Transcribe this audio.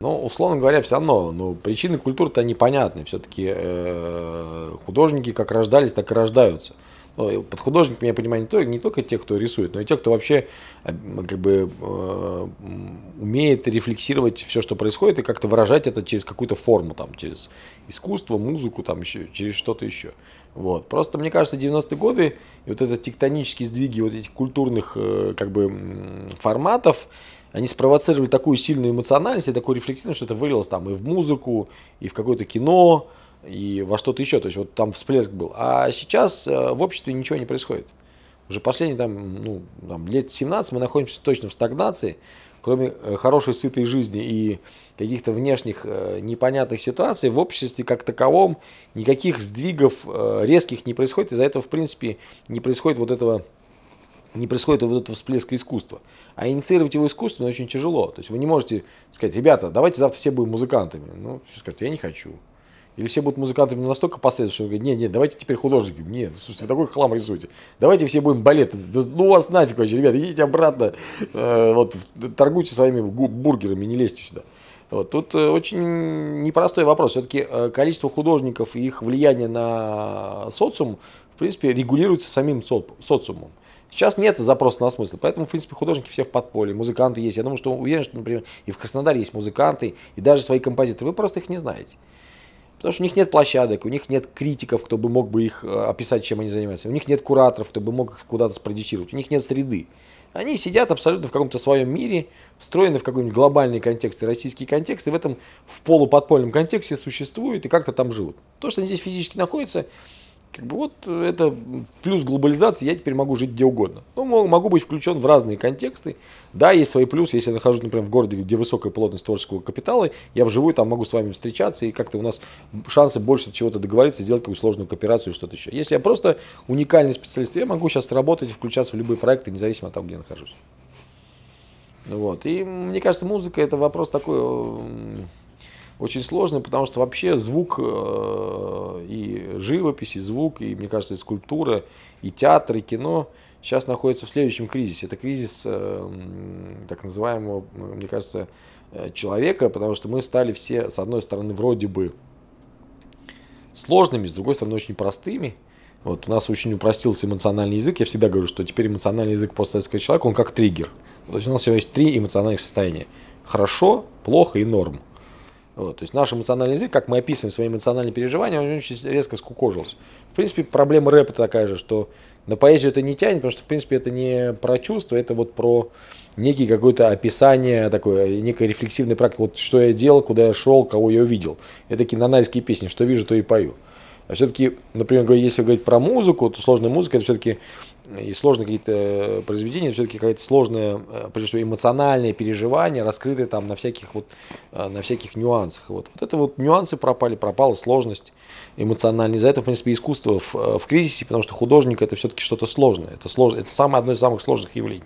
Ну, условно говоря, все равно, ну, причины культуры-то непонятны. Все-таки э, художники как рождались, так и рождаются. Ну, под художниками я понимаю не только, не только те, кто рисует, но и те, кто вообще э, как бы э, умеет рефлексировать все, что происходит, и как-то выражать это через какую-то форму, там, через искусство, музыку, там, еще, через что-то еще. Вот. Просто, мне кажется, 90-е годы и вот это тектонические сдвиги вот этих культурных э, как бы форматов, они спровоцировали такую сильную эмоциональность и такую рефлексивность, что это вылилось там и в музыку, и в какое-то кино, и во что-то еще. То есть вот там всплеск был. А сейчас э, в обществе ничего не происходит. Уже последние там, ну, там, лет 17 мы находимся точно в стагнации. Кроме э, хорошей сытой жизни и каких-то внешних э, непонятных ситуаций, в обществе как таковом никаких сдвигов резких не происходит. Из-за этого, в принципе, не происходит вот этого не происходит вот этого всплеска искусства. А инициировать его искусственно очень тяжело. То есть вы не можете сказать, ребята, давайте завтра все будем музыкантами. Ну, все скажут, я не хочу. Или все будут музыканты ну, настолько последовательно, что говорят, не, не, давайте теперь художники. Нет, ну, слушайте, вы такой хлам рисуете. Давайте все будем балеты. Ну вас нафиг вообще, ребята, идите обратно. Э, вот, торгуйте своими бургерами, не лезьте сюда. Вот, тут э, очень непростой вопрос. Все-таки э, количество художников и их влияние на социум, в принципе, регулируется самим социумом. Сейчас нет запроса на смысл, поэтому, в принципе, художники все в подполье, музыканты есть. Я думаю, что уверен, что, например, и в Краснодаре есть музыканты, и даже свои композиторы. Вы просто их не знаете. Потому что у них нет площадок, у них нет критиков, кто бы мог бы их э, описать, чем они занимаются. У них нет кураторов, кто бы мог их куда-то спродюсировать. У них нет среды. Они сидят абсолютно в каком-то своем мире, встроены в какой-нибудь глобальный контекст и российский контекст, и в этом в полуподпольном контексте существуют и как-то там живут. То, что они здесь физически находятся, как бы вот э, это плюс глобализации, я теперь могу жить где угодно. Ну, могу быть включен в разные контексты. Да, есть свои плюсы, если я нахожусь, например, в городе, где высокая плотность творческого капитала, я вживую там могу с вами встречаться, и как-то у нас шансы больше чего-то договориться, сделать какую-то сложную кооперацию и что-то еще. Если я просто уникальный специалист, я могу сейчас работать и включаться в любые проекты, независимо от того, где я нахожусь. Вот. И мне кажется, музыка это вопрос такой э, очень сложный, потому что вообще звук э, и живопись, и звук, и, мне кажется, и скульптура, и театр, и кино сейчас находится в следующем кризисе. Это кризис э, так называемого, мне кажется, э, человека, потому что мы стали все, с одной стороны, вроде бы сложными, с другой стороны, очень простыми. Вот у нас очень упростился эмоциональный язык. Я всегда говорю, что теперь эмоциональный язык постсоветского человека, он как триггер. То есть у нас всего есть три эмоциональных состояния. Хорошо, плохо и норм. Вот, то есть наш эмоциональный язык, как мы описываем свои эмоциональные переживания, он очень резко скукожился. В принципе, проблема рэпа такая же, что на поэзию это не тянет, потому что, в принципе, это не про чувства, это вот про некий какое-то описание, такое, некая рефлексивная практика. Вот что я делал, куда я шел, кого я увидел. Это такие кинонайские песни, что вижу, то и пою. А все-таки, например, если говорить про музыку, то сложная музыка, это все-таки и сложные какие-то э, произведения, все-таки какие то сложные, э, прежде всего, эмоциональное переживание, раскрытое там на всяких вот, э, на всяких нюансах. Вот, вот это вот нюансы пропали, пропала сложность эмоциональная. Из-за этого, в принципе, искусство в, в кризисе, потому что художник это все-таки что-то сложное. Это, сложно, это самое, одно из самых сложных явлений.